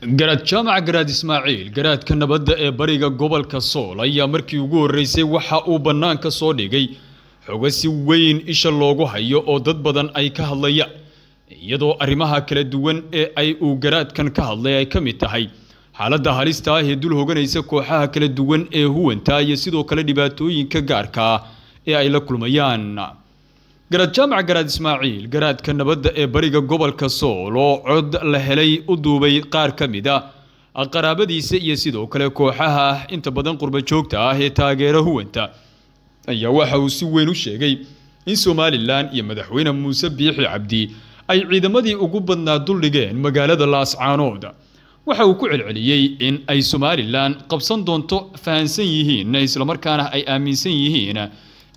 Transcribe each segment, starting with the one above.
garaad jaamaca garaad ismaaciil garaadka nabadda ee bariga gobolka sool ayaa markii ugu horreysay waxa uu bannaanka soo dhigay xogo si weyn isha loogu hayo oo dad badan ay ka hadlayaan iyadoo arrimaha kala duwan ee ay uu garaadkan ka hadlay ay ka mid tahay xaaladda halista ah ee dul hoganaysa kooxaha kala duwan ee huwanta iyo sidoo kale dhibaatooyinka gaarka ah ee ay la kulmayaan garaad jaamaca garaad ismaaciil garaadka nabadda ee bariga gobolka sool oo cod la helay u duubay qaar ka mid a qaraabadiisa iyo sidoo kale kooxaha inta badan qurba joogta ah ee taageera huwanta ayaa waxa uu si weyn u sheegay in somalilan iyo madaxweyne muuse biixi cabdi ay ciidamadii ugu badnaa duldhigeen magaalada laascaanood waxa uu ku celceliyey in ay somalilan qabsan doonto fahansan yihiin islamarkaana ay aaminsan yihiin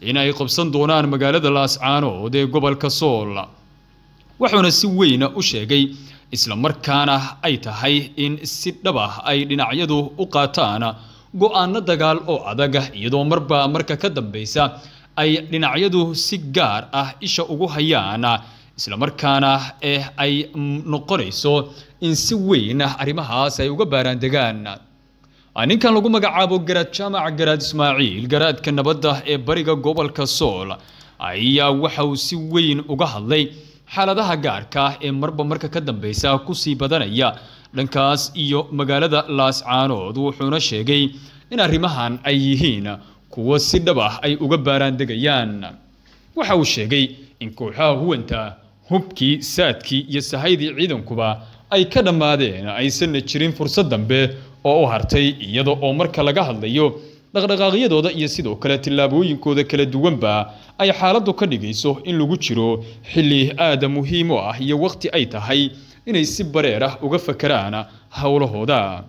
in ay qabsan doonaan magaalada laascaano dee gobolka sool wuxuuna si weyna u sheegay isla markaana ay tahay in si dhab ah ay dhinacyadu u qaataan go-aano dagaal oo adag iyadoo marba marka ka dambaysa ay dhinacyadu si gaar ah isha ugu hayaan isla markaana eh ay noqonayso in si weyn arrimahaas ay uga baaraan degaan ninkan lagu magacaabo garaad jaamac garaad ismaaciil garaadka nabadda ee bariga gobolka sool ayaa waxa uu si weyn uga hadlay xaaladaha gaarka ah ee marba marka ka dambeysa kusii badanaya dhankaas iyo magaalada laascaanood wuxuuna sheegay in arrimahan ay yihiin kuwo si dhab ah ay uga baaraan degayaan waxa uu sheegay in kooxaha huwanta hubkii saadkii iyo sahaydii ciidankuba ay ka dhammaadeen aysanna jirin fursad dambe oo u hartay iyada oo marka laga hadlayo dhaqdhaqaaqyadooda iyo sidoo kale tillaabooyinkooda kala duwanba ay xaaladdu ka dhigayso in lagu jiro xilli aada muhiim u ah iyo wakhti ay tahay inay si bareer ah uga fakaraan howlahooda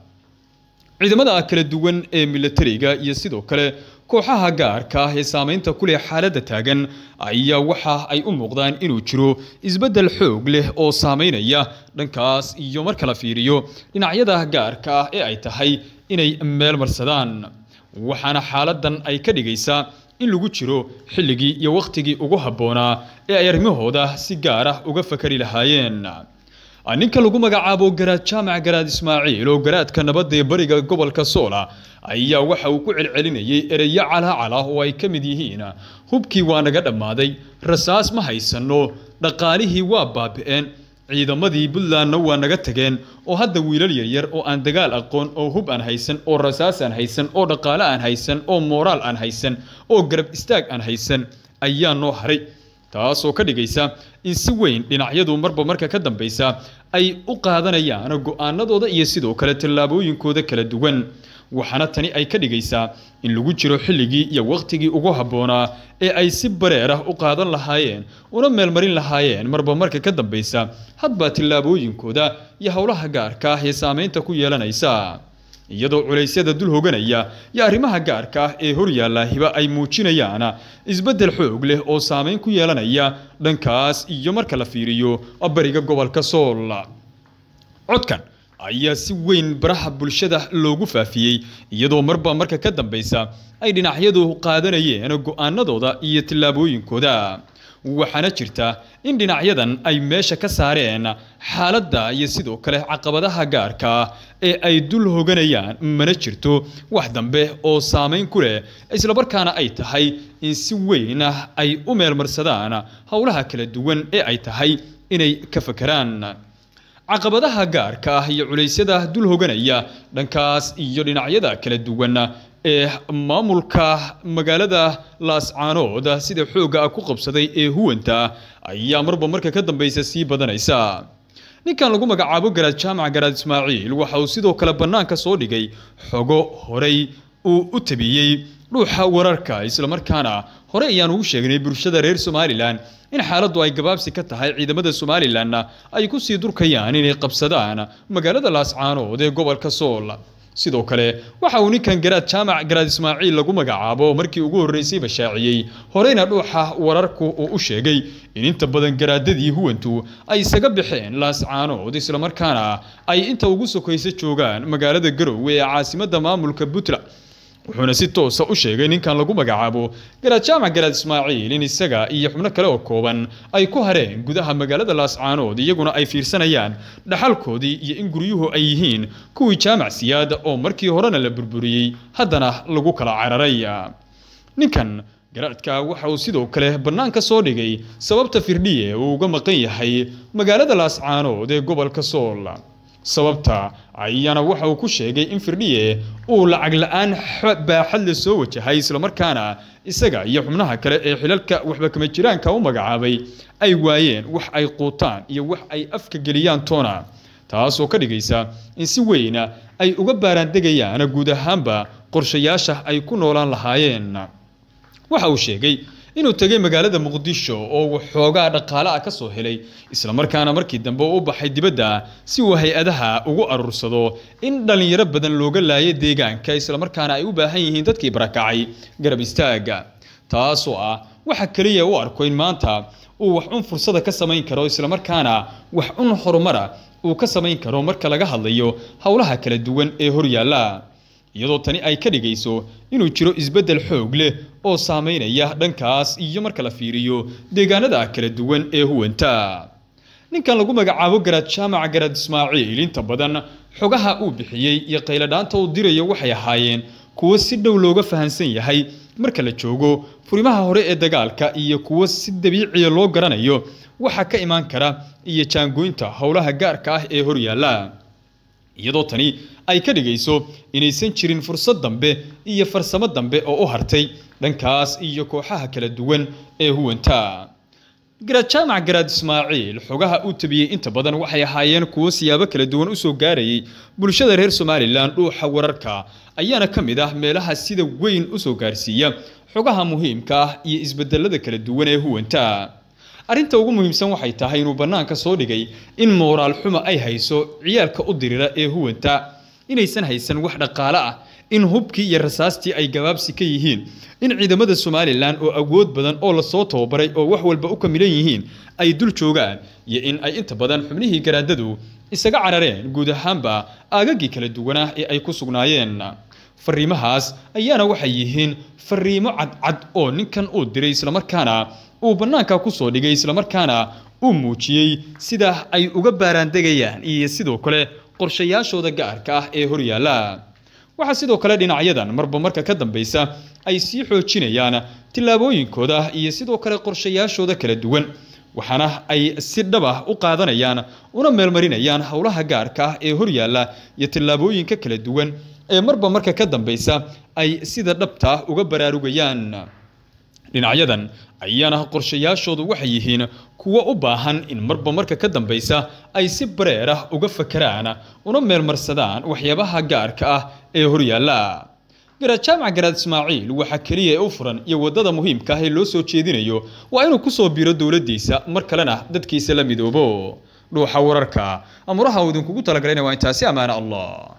ciidamada kala duwan ee milatariga iyo sidoo kale kooxaha gaarka ah ee saamaynta ku leh xaaladda taagan ayaa waxa ay u muuqdaan inuu jiro isbeddel xoog leh oo saamaynaya dhankaas iyo marka la fiiriyo dhinacyada gaarka ah ee ay tahay inay meel marsadaan waxaana xaaladan ay ka dhigaysaa in lagu jiro xilligii iyo wakhtigii ugu habboonaa ee ay arrimahooda si gaar ah uga fakari lahaayeen Ah, ninka lagu magacaabo garaad jaamac garaad ismaaciil oo garaadka nabadda ee bariga gobolka soola ayaa waxa uu ku celcelinayay ereyo calaacalah oo ay ka mid yihiin hubkii waa naga dhammaaday rasaas ma haysanno dhaqaalihii waa baabi'een ciidamadii puntlandna waa naga tageen oo hadda wiilal yaryar oo aan dagaal aqoon oo hub aan haysan oo rasaas aan haysan oo dhaqaale aan haysan oo mooraal aan haysan oo garab istaag aan haysan ayaa noo haray taasoo ka dhigaysa in si weyn dhinacyadu marba marka ka dambeysa ay u qaadanayaan go-aanadooda iyo sidoo kale tallaabooyinkooda kala duwan waxaana tani ay ka dhigaysaa in lagu jiro xilligii iyo wakhtigii ugu habboonaa ee ay si bareer ah u qaadan lahaayeen una meelmarin lahaayeen marba marka ka dambeysa hadbaa tallaabooyinkooda iyo howlaha gaarka ah ee saameynta ku yeelanaysa iyadoo culaysyada dul hoganaya iyo arrimaha gaarka ah ee hor yaalla hiba ay muujinayaan isbeddel xoog leh oo saamayn ku yeelanaya dhankaas iyo marka la fiiriyo bariga gobolka sool codkan ayaa si weyn baraha bulshada loogu faafiyey iyadoo marba marka ka dambaysa ay dhinacyadu qaadanayeen go'aanadooda iyo tillaabooyinkooda waxaana jirta in dhinacyadan ay meesha ka saareen xaaladda iyo sidoo kale caqabadaha gaarka ee ay dul hoganayaan mana jirto wax dambe oo saamayn ku leh islamarkaana ay tahay in si weyn ay u meelmarsadaan howlaha kala duwan ee ay tahay inay ka fakaraan caqabadaha gaarka ah iyo culaysyada dul hoganaya dhankaas iyo dhinacyada kala duwan ee maamulka magaalada laascaanood sida xoogga ah ku qabsaday ee huwanta ayaa marba marka ka dambaysa sii badanaysa ninkan lagu magacaabo garaad jaamac garaad ismaaciil waxa uu sidoo kale bannaanka soo dhigay xogo horay uu u tabiyey dhuuxa wararka islamarkaana hore ayaan ugu sheegnay bulshada reer somalilan in xaaladdu ay gabaabsi ka tahay ciidamada somalilanna ay ku sii durkayaan inay qabsadaan magaalada laascaanood ee gobolka sool sidoo kale waxa uu ninkan garaad jaamac garaad ismaaciil lagu magacaabo markii ugu horreysayba shaaciyey horeyna dhuuxa wararku uu u sheegay in inta badan garaadadii huwantu ay isaga baxeen laascaanood islamarkaana ay inta ugu sokaysa joogaan magaalada garowe ee caasimadda maamulka puntland wuxuuna si toosa u sheegay ninkan lagu magacaabo garaad jaamac garaad ismaaciil in isaga iyo xubno kale oo kooban ay ku hareen gudaha magaalada laascaanood iyaguna ay fiirsanayaan dhaxalkoodii iyo in guryuhu ay yihiin kuwii jaamac siyaada oo markii horena la burburiyey haddana lagu kala cararay ninkan garaadka waxa uu sidoo kale bannaan ka soo dhigay sababta firdhiye uu uga maqan yahay magaalada laascaanood ee gobolka sool sababta ayaana waxa uu ku sheegay in firdhiye uu lacag la-aan baaxad la soo wajahay islamarkaana isaga iyo xubnaha kale ee xilalka waxba kama jiraanka u magacaabay ay waayeen wax ay quutaan iyo wax ay afka geliyaan toona taasoo ka dhigaysa in si weyna ay uga baaraandegayaan guud ahaanba qorshayaasha ay ku noolaan lahaayeen waxa uu sheegay inuu tegay magaalada muqdisho oo uu xoogaa dhaqaale ah ka soo helay islamarkaana markii dambe u baxay dibadda si uu hay-adaha ugu aruursado in dhallinyaro badan looga laayo deegaanka islamarkaana ay u baahan yihiin dadkii barakacay garab istaagga taasoo ah waxa keliya u arko in maanta uu wax un fursada ka samayn karo islamarkaana wax un horumara uu ka samayn karo marka laga hadlayo howlaha kala duwan ee horyaalla iyadoo tani ay ka dhigayso inuu jiro isbeddel xoog leh oo saamaynaya dhankaas iyo marka la fiiriyo deegaanada kala duwan ee huwanta ninkan lagu magacaabo garad jaamac garad ismaaciil inta badan xogaha uu bixiyey iyo qayladhaanta uu dirayo waxay ahaayeen kuwo si dhow looga fahansan yahay marka la joogo furimaha hore ee dagaalka iyo kuwo si dabiiciya loo garanayo waxaa ka imaan kara iyo jaangooynta howlaha gaarka ah ee hor yaalla iyadoo tani ay ka dhigayso inaysan jirin fursad dambe iyo farsamo dambe oo u hartay dhankaas iyo kooxaha kala duwan ee huwanta garaad jaamac garaad ismaaciil xogaha uu tabiyey inta badan waxay ahaayeen kuwo siyaabo kala duwan usoo gaarayay bulshada reer somalilan dhuuxa wararka ayaana ka mid ah meelaha sida weyn usoo gaarsiiya xogaha muhiimka ah iyo isbedelada kala duwan ee huwanta arrinta ugu muhiimsan waxay tahay inuu bannaanka soo dhigay in mooraal xuma ay hayso ciyaalka u dirira ee huwanta inaysan haysan wax dhaqaale ah in hubkii iyo rasaastii ay gabaabsi ka yihiin in ciidamada somalilan oo awood badan oo lasoo tababaray oo wax walba u kamilan yihiin ay dul joogaan iyo in ay inta badan xubnihii garaadadu isaga carareen guud ahaanba aagagii kala duwanaa ee ay ku sugnaayeen fariimahaas ayaana waxay yihiin fariimo cadcad oo ninkan uu diray islamarkaana uu bannaanka kusoo dhigay islamarkaana u muujiyey sida ay uga baaraandegayaan iyo sidoo kale qorshayaashooda gaarka ah ee horyaalla waxaa sidoo kale dhinacyadan marba marka ka dambaysa ay sii xoojinayaan tillaabooyinkooda iyo sidoo kale qorshayaashooda kala duwan waxaana ay si dhab ah u qaadanayaan una meelmarinayaan howlaha gaarka ah ee horyaalla iyo tillaabooyinka kala duwan ee marba marka ka dambaysa ay sida dhabta uga baraarugayaan dhinacyadan ayaana qorshayaashoodu waxay yihiin kuwo u baahan in marba marka ka dambaysa ay si bareer ah uga fakaraan una meelmarsadaan waxyaabaha gaarka ah ee horyaalla garaad jaamac garaad ismaaciil waxaa keliya ee u furan iyo waddada muhiimka ahee loo soo jeedinayo waa inuu ku soo biiro dowladdiisa mar kalena dadkiisa la midoobo dhuuxa wararka amuraha uu idinkugu talagalana waa intaasi ammaana allah